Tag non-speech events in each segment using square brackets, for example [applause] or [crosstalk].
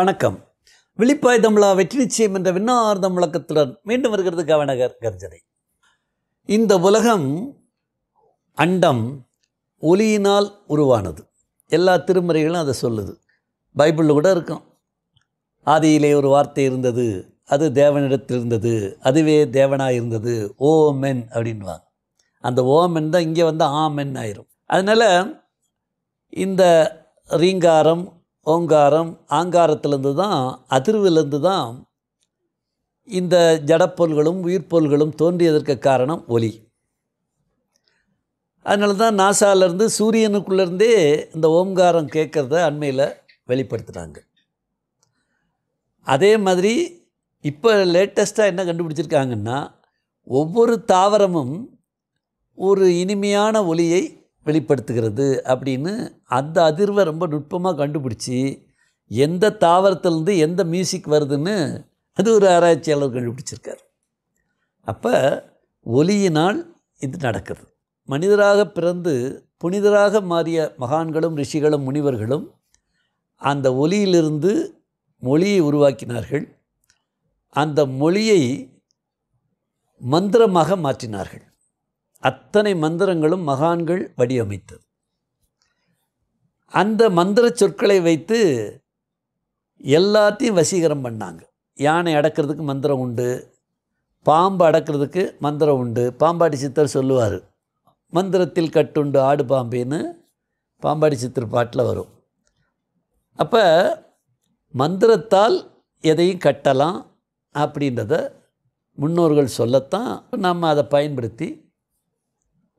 வணக்கம் விழிப்பாய் தமிழா வெற்றி நிச்சயம் என்ற விண்ணார்ந்த முழக்கத்துடன் மீண்டும் வருகிறது கவனகர் கர்ஜனை இந்த உலகம் அண்டம் ஒலியினால் உருவானது எல்லா திருமுறைகளும் அதை சொல்லுது பைபிளில் கூட இருக்கும் ஆதியிலே ஒரு வார்த்தை இருந்தது அது தேவனிடத்தில் இருந்தது அதுவே தேவனாக இருந்தது ஓமென் அப்படின்வாங்க அந்த ஓமென் தான் இங்கே வந்து ஆமென் ஆயிரும் அதனால் இந்த ரீங்காரம் ஓங்காரம் ஆங்காரத்திலேருந்து தான் அதிர்விலேருந்து தான் இந்த ஜடப்பொருள்களும் உயிர்ப்பொருள்களும் தோன்றியதற்கு காரணம் ஒலி அதனால தான் நாசாலேருந்து சூரியனுக்குள்ளேருந்தே இந்த ஓம்காரம் கேட்குறத அண்மையில் வெளிப்படுத்துகிறாங்க அதே மாதிரி இப்போ லேட்டஸ்ட்டாக என்ன கண்டுபிடிச்சிருக்காங்கன்னா ஒவ்வொரு தாவரமும் ஒரு இனிமையான ஒலியை வெளிப்படுத்துகிறது அப்படின்னு அந்த அதிர்வை ரொம்ப நுட்பமாக கண்டுபிடிச்சி எந்த தாவரத்துலேருந்து எந்த மியூசிக் வருதுன்னு அது ஒரு ஆராய்ச்சியாளர் கண்டுபிடிச்சிருக்கார் அப்போ ஒலியினால் இது நடக்குது மனிதராக பிறந்து புனிதராக மாறிய மகான்களும் ரிஷிகளும் முனிவர்களும் அந்த ஒலியிலிருந்து மொழியை உருவாக்கினார்கள் அந்த மொழியை மந்திரமாக மாற்றினார்கள் அத்தனை மந்திரங்களும் மகான்கள் வடிவமைத்தது அந்த மந்திர சொற்களை வைத்து எல்லாத்தையும் வசீகரம் பண்ணாங்க யானை அடக்கிறதுக்கு மந்திரம் உண்டு பாம்பு அடக்கிறதுக்கு மந்திரம் உண்டு பாம்பாடி சித்தர் சொல்லுவார் மந்திரத்தில் கட்டுண்டு ஆடு பாம்பின்னு பாம்பாடி சித்தர் பாட்டில் வரும் அப்போ மந்திரத்தால் எதையும் கட்டலாம் அப்படின்றத முன்னோர்கள் சொல்லத்தான் நம்ம அதை பயன்படுத்தி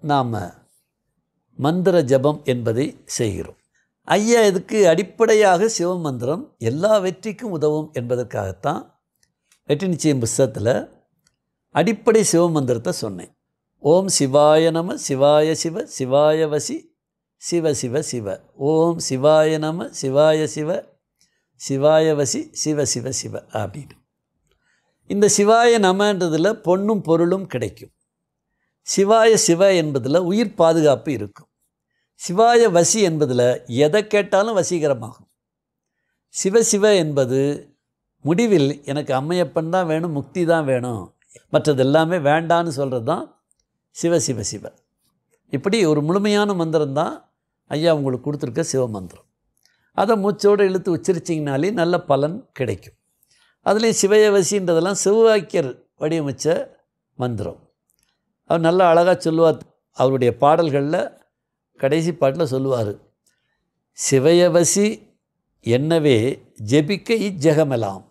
நாம் மந்திர ஜபம் என்பதை செய்கிறோம் ஐயா இதுக்கு அடிப்படையாக சிவ மந்திரம் எல்லா வெற்றிக்கும் உதவும் என்பதற்காகத்தான் வெற்றி நிச்சயம் புஸ்தகத்தில் அடிப்படை மந்திரத்தை சொன்னேன் ஓம் சிவாய நம சிவாய சிவ சிவாய வசி சிவ சிவ சிவ ஓம் சிவாய நம சிவாய சிவ சிவாய வசி சிவ சிவ சிவ அப்படின்னு இந்த சிவாய நமன்றதில் பொண்ணும் பொருளும் கிடைக்கும் சிவாய சிவ என்பதில் உயிர் பாதுகாப்பு இருக்கும் சிவாய வசி என்பதில் எதை கேட்டாலும் வசீகரமாகும் சிவ சிவ என்பது முடிவில் எனக்கு அம்மையப்பன் தான் வேணும் முக்தி தான் வேணும் மற்றது எல்லாமே வேண்டான்னு சொல்கிறது தான் சிவ சிவ சிவ இப்படி ஒரு முழுமையான மந்திரம் தான் ஐயா உங்களுக்கு கொடுத்துருக்க சிவ மந்திரம் அதை மூச்சோடு இழுத்து உச்சரிச்சிங்கனாலே நல்ல பலன் கிடைக்கும் அதுலேயும் சிவயவசின்றதெல்லாம் சிவவாக்கியர் வடிவமைச்ச மந்திரம் அவர் நல்லா அழகாக சொல்லுவார் அவருடைய பாடல்களில் கடைசி பாட்டில் சொல்லுவார் சிவயவசி என்னவே ஜெபிக்க இஜகமெல்லாம்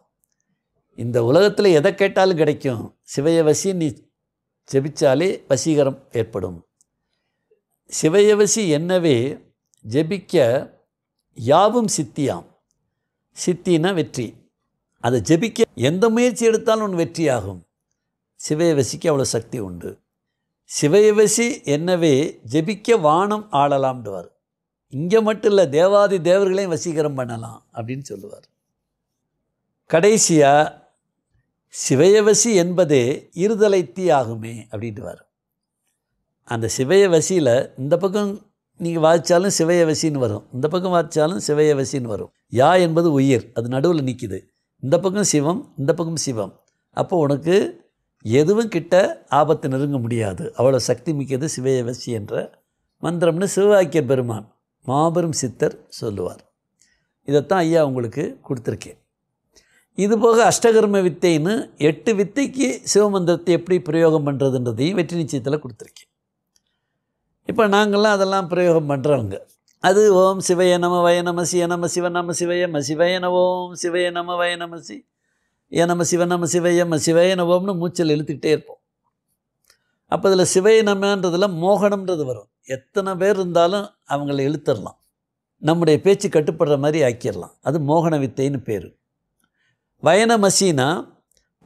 இந்த உலகத்தில் எதை கேட்டாலும் கிடைக்கும் சிவயவசி நீ ஜெபிச்சாலே வசீகரம் ஏற்படும் சிவயவசி என்னவே ஜெபிக்க யாவும் சித்தியாம் சித்தினா வெற்றி அதை ஜெபிக்க எந்த முயற்சி எடுத்தாலும் உன் வெற்றியாகும் சிவயவசிக்கு அவ்வளோ சக்தி உண்டு சிவையவசி என்னவே ஜெபிக்க வானம் ஆளலாம்டுவார் இங்கே மட்டும் இல்லை தேவாதி தேவர்களையும் வசீகரம் பண்ணலாம் அப்படின்னு சொல்லுவார் கடைசியாக சிவயவசி என்பதே இருதலை தீ ஆகுமே அப்படின்ட்டுவார் அந்த சிவயவசியில் இந்த பக்கம் நீங்கள் வாதிச்சாலும் சிவயவசின்னு வரும் இந்த பக்கம் வாதிச்சாலும் சிவயவசின்னு வரும் யா என்பது உயிர் அது நடுவில் நிற்கிது இந்த பக்கம் சிவம் இந்த பக்கம் சிவம் அப்போ உனக்கு எதுவும் கிட்ட ஆபத்து நெருங்க முடியாது அவ்வளோ சக்தி மிக்கது சிவயவசி என்ற மந்திரம்னு சிவவாக்கிய பெருமான் மாபெரும் சித்தர் சொல்லுவார் இதைத்தான் ஐயா உங்களுக்கு கொடுத்துருக்கேன் இதுபோக அஷ்டகர்ம வித்தைன்னு எட்டு வித்தைக்கு சிவமந்திரத்தை எப்படி பிரயோகம் பண்ணுறதுன்றதையும் வெற்றி நிச்சயத்தில் கொடுத்துருக்கேன் இப்போ நாங்கள்லாம் அதெல்லாம் பிரயோகம் பண்ணுறவங்க அது ஓம் சிவய நம வய நம சிவ நம சிவ நம சிவய நம ஓம் சிவய நம வய நமசி ஏ நம்ம சிவ நம்ம சிவைய நம்ம சிவைய நவோம்னு மூச்சல் இழுத்துக்கிட்டே இருப்போம் அப்போ இதில் சிவைய நம்மன்றதில் மோகனம்ன்றது வரும் எத்தனை பேர் இருந்தாலும் அவங்கள இழுத்துடலாம் நம்முடைய பேச்சு கட்டுப்படுற மாதிரி ஆக்கிடலாம் அது மோகன வித்தைன்னு பேர் வயன மசினா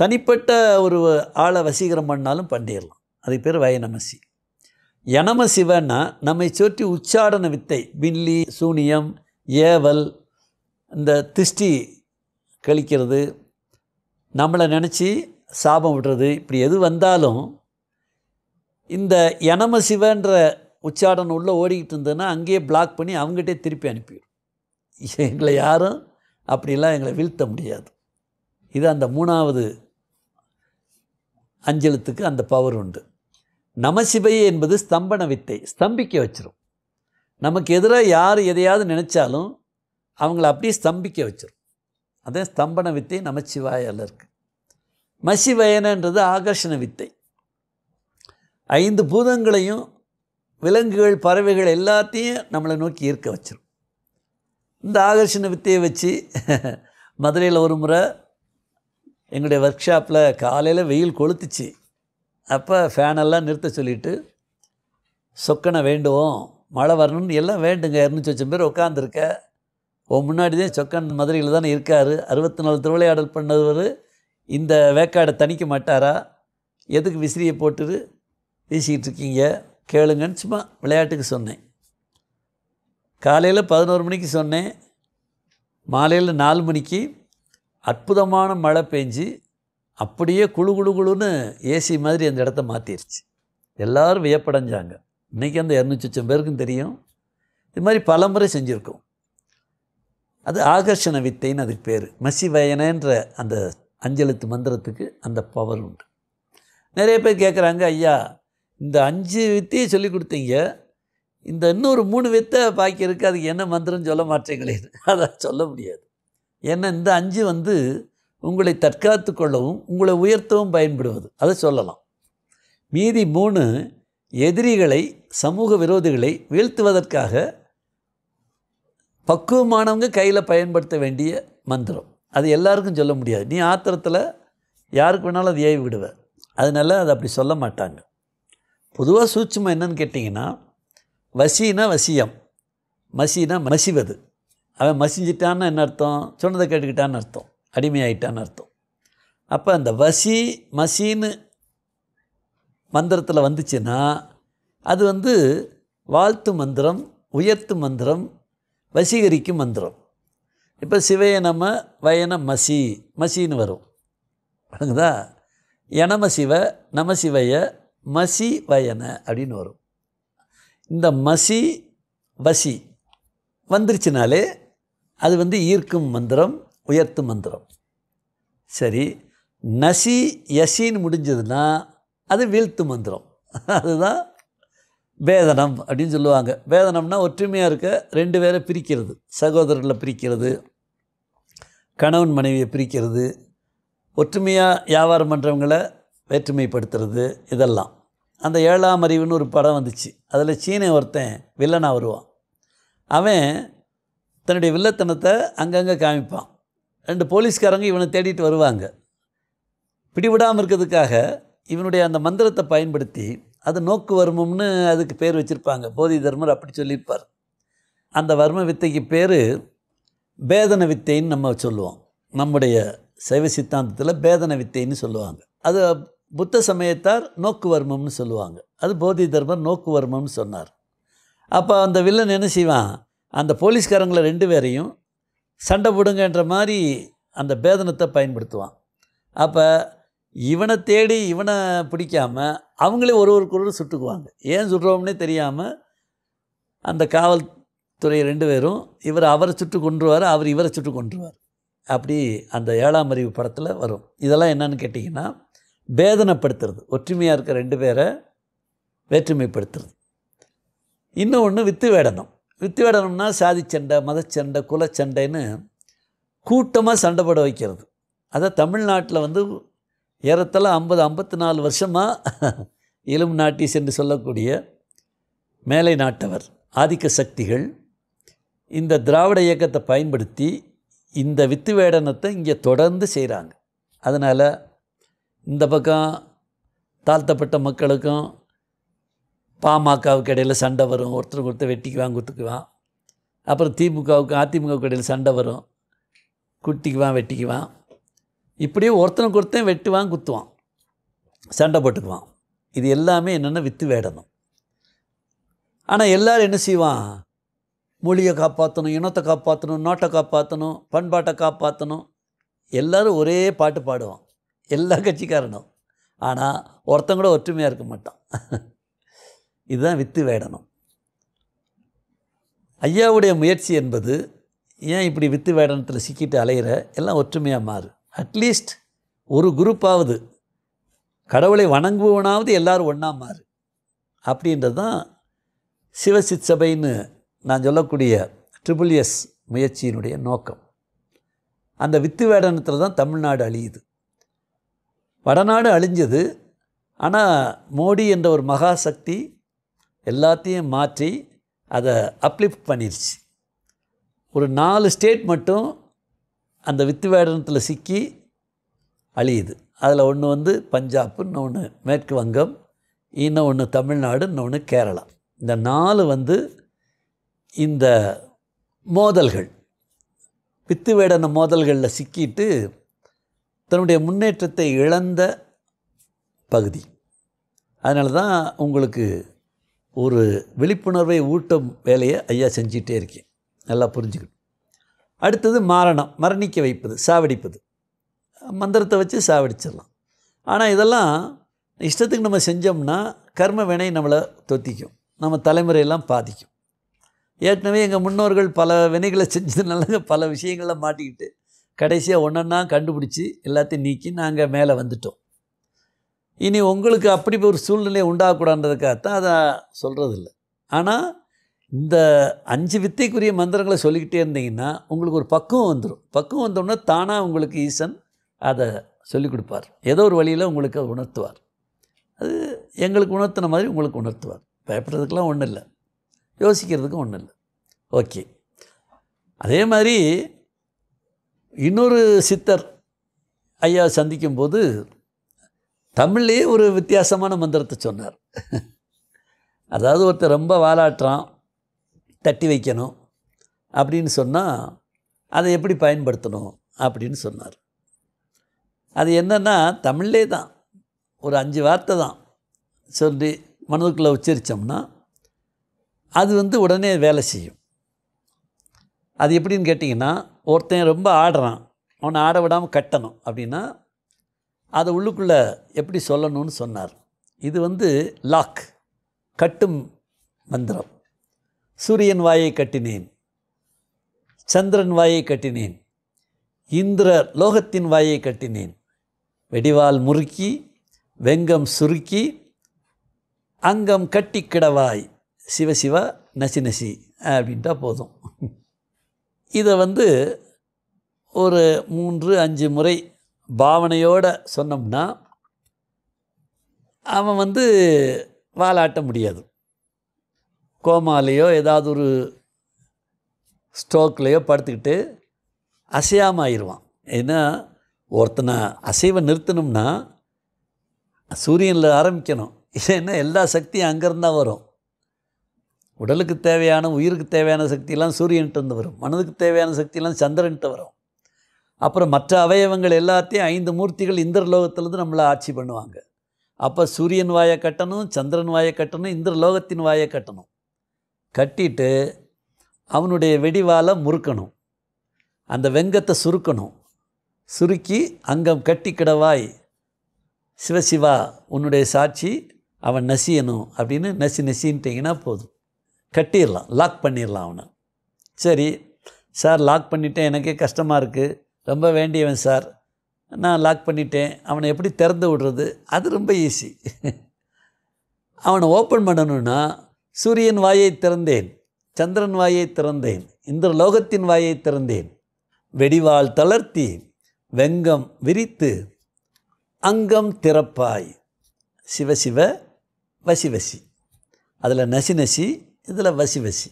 தனிப்பட்ட ஒரு ஆளை வசீகரம் பண்ணாலும் பண்ணிடலாம் அதுக்கு பேர் வயனமசி எனம சிவன்னா நம்மை சுற்றி உச்சாடன வித்தை பில்லி சூனியம் ஏவல் இந்த திஷ்டி கழிக்கிறது நம்மளை நினச்சி சாபம் விடுறது இப்படி எது வந்தாலும் இந்த எனம சிவன்ற உச்சாடன் உள்ளே ஓடிக்கிட்டு இருந்ததுன்னா அங்கேயே பிளாக் பண்ணி அவங்ககிட்டே திருப்பி அனுப்பிடும் எங்களை யாரும் அப்படிலாம் எங்களை வீழ்த்த முடியாது இது அந்த மூணாவது அஞ்சலத்துக்கு அந்த பவர் உண்டு நமசிவை என்பது ஸ்தம்பன வித்தை ஸ்தம்பிக்க வச்சிரும் நமக்கு எதிராக யார் எதையாவது நினச்சாலும் அவங்கள அப்படியே ஸ்தம்பிக்க வச்சிரும் அதே ஸ்தம்பன வித்தை நமச்சிவாயால் இருக்குது மசிவயனன்றது ஆகர்ஷண வித்தை ஐந்து பூதங்களையும் விலங்குகள் பறவைகள் எல்லாத்தையும் நம்மளை நோக்கி ஈர்க்க வச்சிடும் இந்த ஆகர்ஷண வித்தையை வச்சு [laughs] மதுரையில் ஒரு முறை எங்களுடைய ஒர்க் ஷாப்பில் காலையில் வெயில் கொளுத்துச்சு அப்போ ஃபேனெல்லாம் நிறுத்த சொல்லிவிட்டு சொக்கனை வேண்டுவோம் மழை வரணும்னு எல்லாம் வேண்டுங்க இரநூத்தி வச்சம் பேர் உட்காந்துருக்க ஓ முன்னாடி தான் சொக்கன் மதுரையில் தானே இருக்கார் அறுபத்தி நாலு திருவிளையாடல் பண்ணவர் இந்த வேக்காடை தணிக்க மாட்டாரா எதுக்கு விசிறியை போட்டு வீசிக்கிட்டு இருக்கீங்க கேளுங்கன்னு சும்மா விளையாட்டுக்கு சொன்னேன் காலையில் பதினோரு மணிக்கு சொன்னேன் மாலையில் நாலு மணிக்கு அற்புதமான மழை பெஞ்சு அப்படியே குழு குழு குழுன்னு ஏசி மாதிரி அந்த இடத்த மாற்றிருச்சு எல்லோரும் வியப்படைஞ்சாங்க இன்றைக்கி அந்த இரநூத்தி லட்சம் பேருக்கும் தெரியும் இது மாதிரி பலமுறை செஞ்சுருக்கோம் அது ஆகர்ஷண வித்தைன்னு அதுக்கு பேர் மசிவயனன்ற அந்த அஞ்செழுத்து மந்திரத்துக்கு அந்த பவர் உண்டு நிறைய பேர் கேட்குறாங்க ஐயா இந்த அஞ்சு வித்தையை சொல்லி கொடுத்தீங்க இந்த இன்னொரு மூணு வித்தை பாக்கி இருக்குது அதுக்கு என்ன மந்திரம் சொல்ல மாட்டீங்களே [laughs] அதை சொல்ல முடியாது ஏன்னா இந்த அஞ்சு வந்து உங்களை தற்காத்து கொள்ளவும் உங்களை உயர்த்தவும் பயன்படுவது அதை சொல்லலாம் மீதி மூணு எதிரிகளை சமூக விரோதிகளை வீழ்த்துவதற்காக பக்குவமானவங்க கையில் பயன்படுத்த வேண்டிய மந்திரம் அது எல்லாருக்கும் சொல்ல முடியாது நீ ஆத்திரத்தில் யாருக்கு வேணாலும் அது ஏவி விடுவ அதனால் அது அப்படி சொல்ல மாட்டாங்க பொதுவாக சூட்சமாக என்னன்னு கேட்டிங்கன்னா வசினா வசியம் மசினா மசிவது அவன் மசிஞ்சிட்டான்னு என்ன அர்த்தம் சொன்னதை கேட்டுக்கிட்டான்னு அர்த்தம் அடிமையாயிட்டான்னு அர்த்தம் அப்போ அந்த வசி மசின்னு மந்திரத்தில் வந்துச்சுன்னா அது வந்து வாழ்த்து மந்திரம் உயர்த்து மந்திரம் வசீகரிக்கும் மந்திரம் இப்போ சிவைய நம்ம வயன மசி மசின்னு வரும் அதுதான் எனம சிவ நம சிவைய மசி வயன அப்படின்னு வரும் இந்த மசி வசி வந்துருச்சுனாலே அது வந்து ஈர்க்கும் மந்திரம் உயர்த்தும் மந்திரம் சரி நசி யசின்னு முடிஞ்சதுன்னா அது வீழ்த்து மந்திரம் அதுதான் வேதனம் அப்படின்னு சொல்லுவாங்க வேதனம்னா ஒற்றுமையாக இருக்க ரெண்டு பேரை பிரிக்கிறது சகோதரர்களை பிரிக்கிறது கணவன் மனைவியை பிரிக்கிறது ஒற்றுமையாக வியாபாரம் பண்ணுறவங்கள வேற்றுமைப்படுத்துறது இதெல்லாம் அந்த ஏழாம் அறிவுன்னு ஒரு படம் வந்துச்சு அதில் சீனை ஒருத்தன் வில்லனாக வருவான் அவன் தன்னுடைய வில்லத்தனத்தை அங்கங்கே காமிப்பான் ரெண்டு போலீஸ்காரங்க இவனை தேடிட்டு வருவாங்க பிடிவிடாமல் இருக்கிறதுக்காக இவனுடைய அந்த மந்திரத்தை பயன்படுத்தி அது நோக்கு வர்மம்னு அதுக்கு பேர் வச்சுருப்பாங்க போதி தர்மர் அப்படி சொல்லியிருப்பார் அந்த வர்ம வித்தைக்கு பேர் பேதன வித்தைன்னு நம்ம சொல்லுவோம் நம்முடைய சைவ சித்தாந்தத்தில் பேதன வித்தைன்னு சொல்லுவாங்க அது புத்த சமயத்தார் நோக்கு வர்மம்னு சொல்லுவாங்க அது போதி தர்மர் நோக்கு வர்மம்னு சொன்னார் அப்போ அந்த வில்லன் என்ன செய்வான் அந்த போலீஸ்காரங்களை ரெண்டு பேரையும் சண்டை போடுங்கன்ற மாதிரி அந்த பேதனத்தை பயன்படுத்துவான் அப்போ இவனை தேடி இவனை பிடிக்காமல் அவங்களே ஒரு ஒரு குரல் சுட்டுக்குவாங்க ஏன் சுடுறோம்னே தெரியாமல் அந்த காவல்துறை ரெண்டு பேரும் இவர் அவரை சுட்டு கொன்றுவார் அவர் இவரை சுட்டு கொன்றுவார் அப்படி அந்த ஏழாம் அறிவு படத்தில் வரும் இதெல்லாம் என்னன்னு கேட்டிங்கன்னா வேதனைப்படுத்துறது ஒற்றுமையாக இருக்க ரெண்டு பேரை வேற்றுமைப்படுத்துறது இன்னும் ஒன்று வித்து வேடனம் வித்து வேடனம்னா சாதி சண்டை மதச்சண்டை குலச்சண்டைன்னு கூட்டமாக சண்டை போட வைக்கிறது அதான் தமிழ்நாட்டில் வந்து ஏறத்தாழ ஐம்பது ஐம்பத்தி நாலு வருஷமாக இலும் நாட்டிஸ் என்று சொல்லக்கூடிய மேலை நாட்டவர் ஆதிக்க சக்திகள் இந்த திராவிட இயக்கத்தை பயன்படுத்தி இந்த வித்து வேடனத்தை இங்கே தொடர்ந்து செய்கிறாங்க அதனால் இந்த பக்கம் தாழ்த்தப்பட்ட மக்களுக்கும் பாமகவுக்கு இடையில் சண்டை வரும் ஒருத்தருக்கு ஒருத்தர் வெட்டிக்குவான் குத்துக்குவான் அப்புறம் திமுகவுக்கு அதிமுகவுக்கு இடையில் சண்டை வரும் குட்டிக்குவான் வெட்டிக்குவான் இப்படியே ஒருத்தனுக்கு ஒருத்தன் வெட்டுவான் குத்துவான் சண்டை போட்டுக்குவான் இது எல்லாமே என்னென்ன வித்து வேடணும் ஆனால் எல்லோரும் என்ன செய்வான் மொழியை காப்பாற்றணும் இனத்தை காப்பாற்றணும் நாட்டை காப்பாற்றணும் பண்பாட்டை காப்பாற்றணும் எல்லோரும் ஒரே பாட்டு பாடுவான் எல்லா கட்சிக்காரனும் ஆனால் ஒருத்தன் கூட ஒற்றுமையாக இருக்க மாட்டான் இதுதான் வித்து வேடணும் ஐயாவுடைய முயற்சி என்பது ஏன் இப்படி வித்து வேடனத்தில் சிக்கிட்டு அலையிற எல்லாம் ஒற்றுமையாக மாறு அட்லீஸ்ட் ஒரு குரூப்பாவது கடவுளை வணங்குவனாவது எல்லோரும் ஒன்றா மாறு அப்படின்றது தான் சபைன்னு நான் சொல்லக்கூடிய ட்ரிபிள் எஸ் முயற்சியினுடைய நோக்கம் அந்த வித்து வேடனத்தில் தான் தமிழ்நாடு அழியுது வடநாடு அழிஞ்சது ஆனால் மோடி என்ற ஒரு மகாசக்தி எல்லாத்தையும் மாற்றி அதை அப்லிஃப்ட் பண்ணிடுச்சு ஒரு நாலு ஸ்டேட் மட்டும் அந்த வித்து வேடனத்தில் சிக்கி அழியுது அதில் ஒன்று வந்து பஞ்சாப் இன்னொன்று மேற்கு வங்கம் இன்னும் ஒன்று தமிழ்நாடு இன்னொன்று கேரளா இந்த நாலு வந்து இந்த மோதல்கள் வித்து வேடன மோதல்களில் சிக்கிட்டு தன்னுடைய முன்னேற்றத்தை இழந்த பகுதி அதனால தான் உங்களுக்கு ஒரு விழிப்புணர்வை ஊட்டும் வேலையை ஐயா செஞ்சிகிட்டே இருக்கேன் நல்லா புரிஞ்சுக்கிட்டு அடுத்தது மாரணம் மரணிக்க வைப்பது சாவடிப்பது மந்திரத்தை வச்சு சாவடிச்சிடலாம் ஆனால் இதெல்லாம் இஷ்டத்துக்கு நம்ம செஞ்சோம்னா கர்ம வினை நம்மளை தொத்திக்கும் நம்ம தலைமுறையெல்லாம் பாதிக்கும் ஏற்கனவே எங்கள் முன்னோர்கள் பல வினைகளை செஞ்சதுனால பல விஷயங்களில் மாட்டிக்கிட்டு கடைசியாக ஒன்றொன்னா கண்டுபிடிச்சி எல்லாத்தையும் நீக்கி நாங்கள் மேலே வந்துட்டோம் இனி உங்களுக்கு அப்படி ஒரு சூழ்நிலை உண்டாகக்கூடாதுன்றதுக்காகத்தான் அதை சொல்கிறதில்ல ஆனால் இந்த அஞ்சு வித்தைக்குரிய மந்திரங்களை சொல்லிக்கிட்டே இருந்தீங்கன்னா உங்களுக்கு ஒரு பக்குவம் வந்துடும் பக்குவம் வந்தோடனே தானாக உங்களுக்கு ஈசன் அதை சொல்லிக் கொடுப்பார் ஏதோ ஒரு வழியில் உங்களுக்கு அதை உணர்த்துவார் அது எங்களுக்கு உணர்த்தின மாதிரி உங்களுக்கு உணர்த்துவார் பயப்படுறதுக்கெலாம் ஒன்றும் இல்லை யோசிக்கிறதுக்கும் ஒன்றும் இல்லை ஓகே அதே மாதிரி இன்னொரு சித்தர் ஐயா சந்திக்கும்போது தமிழ்லேயே ஒரு வித்தியாசமான மந்திரத்தை சொன்னார் அதாவது ஒருத்தர் ரொம்ப வாலாட்டுறான் தட்டி வைக்கணும் அப்படின்னு சொன்னால் அதை எப்படி பயன்படுத்தணும் அப்படின்னு சொன்னார் அது என்னென்னா தமிழ்லே தான் ஒரு அஞ்சு வார்த்தை தான் சொல்லி மனதுக்குள்ளே உச்சரித்தோம்னா அது வந்து உடனே வேலை செய்யும் அது எப்படின்னு கேட்டிங்கன்னா ஒருத்தன் ரொம்ப ஆடுறான் அவனை ஆட விடாமல் கட்டணும் அப்படின்னா அதை உள்ளுக்குள்ளே எப்படி சொல்லணும்னு சொன்னார் இது வந்து லாக் கட்டும் மந்திரம் சூரியன் வாயை கட்டினேன் சந்திரன் வாயை கட்டினேன் இந்திர லோகத்தின் வாயை கட்டினேன் வெடிவால் முறுக்கி வெங்கம் சுருக்கி அங்கம் கட்டி கிடவாய் சிவசிவா நசி நசி அப்படின்ட்டா போதும் இதை வந்து ஒரு மூன்று அஞ்சு முறை பாவனையோடு சொன்னோம்னா அவன் வந்து வாலாட்ட முடியாது கோமாலேயோ ஏதாவது ஒரு ஸ்ட்ரோக்லேயோ படுத்துக்கிட்டு அசையாமல் ஆயிடுவான் ஏன்னா ஒருத்தனை அசைவை நிறுத்தணும்னா சூரியனில் ஆரம்பிக்கணும் இல்லைன்னா எல்லா சக்தியும் அங்கேருந்தான் வரும் உடலுக்கு தேவையான உயிருக்கு தேவையான சக்தியெல்லாம் சூரியன்கிட்டருந்து வரும் மனதுக்கு தேவையான சக்தியெல்லாம் சந்திரன்கிட்ட வரும் அப்புறம் மற்ற அவயவங்கள் எல்லாத்தையும் ஐந்து மூர்த்திகள் இந்திரலோகத்திலேருந்து நம்மளை ஆட்சி பண்ணுவாங்க அப்போ சூரியன் வாயை கட்டணும் சந்திரன் வாயை கட்டணும் இந்திரலோகத்தின் வாயை கட்டணும் கட்டிட்டு அவனுடைய வெடிவால் முறுக்கணும் அந்த வெங்கத்தை சுருக்கணும் சுருக்கி அங்கம் கட்டி கிடவாய் சிவசிவா உன்னுடைய சாட்சி அவன் நசியணும் அப்படின்னு நசி நசின்ட்டிங்கன்னா போதும் கட்டிடலாம் லாக் பண்ணிடலாம் அவனை சரி சார் லாக் பண்ணிட்டேன் எனக்கே கஷ்டமாக இருக்குது ரொம்ப வேண்டியவன் சார் நான் லாக் பண்ணிட்டேன் அவனை எப்படி திறந்து விடுறது அது ரொம்ப ஈஸி [laughs] அவனை ஓப்பன் பண்ணணுன்னா சூரியன் வாயை திறந்தேன் சந்திரன் வாயை திறந்தேன் லோகத்தின் வாயை திறந்தேன் வெடிவால் தளர்த்தி வெங்கம் விரித்து அங்கம் திறப்பாய் சிவசிவ வசி வசி அதில் நசி நசி இதில் வசி வசி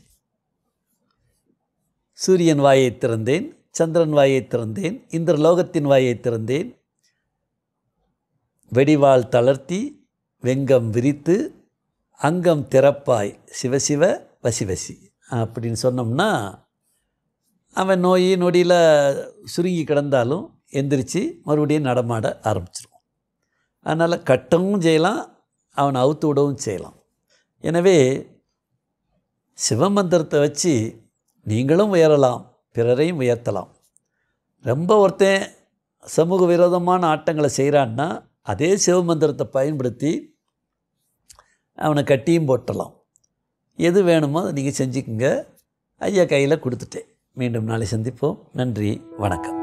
சூரியன் வாயை திறந்தேன் சந்திரன் வாயை திறந்தேன் இந்திர லோகத்தின் வாயை திறந்தேன் வெடிவால் தளர்த்தி வெங்கம் விரித்து அங்கம் திறப்பாய் சிவசிவ வசிவசி அப்படின்னு சொன்னோம்னா அவன் நோய் நொடியில் சுருங்கி கிடந்தாலும் எந்திரிச்சு மறுபடியும் நடமாட ஆரம்பிச்சிருவான் அதனால் கட்டவும் செய்யலாம் அவனை அவுத்து விடவும் செய்யலாம் எனவே சிவமந்திரத்தை வச்சு நீங்களும் உயரலாம் பிறரையும் உயர்த்தலாம் ரொம்ப ஒருத்தன் சமூக விரோதமான ஆட்டங்களை செய்கிறான்னா அதே சிவமந்திரத்தை பயன்படுத்தி அவனை கட்டியும் போட்டலாம் எது வேணுமோ அதை நீங்கள் செஞ்சுக்கோங்க ஐயா கையில் கொடுத்துட்டேன் மீண்டும் நாளை சந்திப்போம் நன்றி வணக்கம்